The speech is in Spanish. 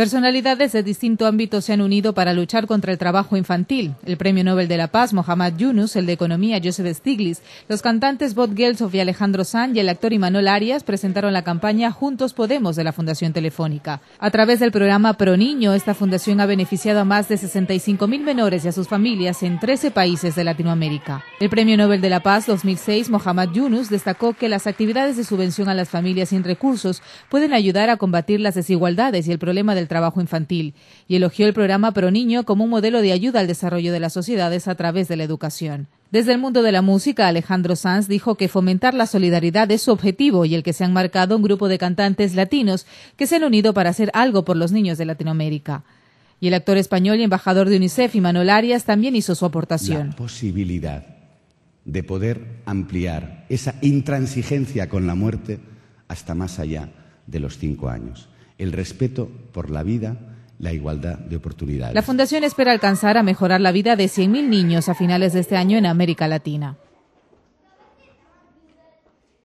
Personalidades de distinto ámbito se han unido para luchar contra el trabajo infantil. El Premio Nobel de la Paz, Mohamed Yunus, el de Economía, Joseph Stiglitz, los cantantes Bob Gelsof y Alejandro Sanz y el actor Imanol Arias presentaron la campaña Juntos Podemos de la Fundación Telefónica. A través del programa Pro Niño, esta fundación ha beneficiado a más de 65.000 menores y a sus familias en 13 países de Latinoamérica. El Premio Nobel de la Paz 2006, Mohamed Yunus, destacó que las actividades de subvención a las familias sin recursos pueden ayudar a combatir las desigualdades y el problema del trabajo infantil y elogió el programa Pro Niño como un modelo de ayuda al desarrollo de las sociedades a través de la educación. Desde el mundo de la música, Alejandro Sanz dijo que fomentar la solidaridad es su objetivo y el que se han marcado un grupo de cantantes latinos que se han unido para hacer algo por los niños de Latinoamérica. Y el actor español y embajador de UNICEF, Imanol Arias, también hizo su aportación. La posibilidad de poder ampliar esa intransigencia con la muerte hasta más allá de los cinco años el respeto por la vida, la igualdad de oportunidades. La Fundación espera alcanzar a mejorar la vida de 100.000 niños a finales de este año en América Latina.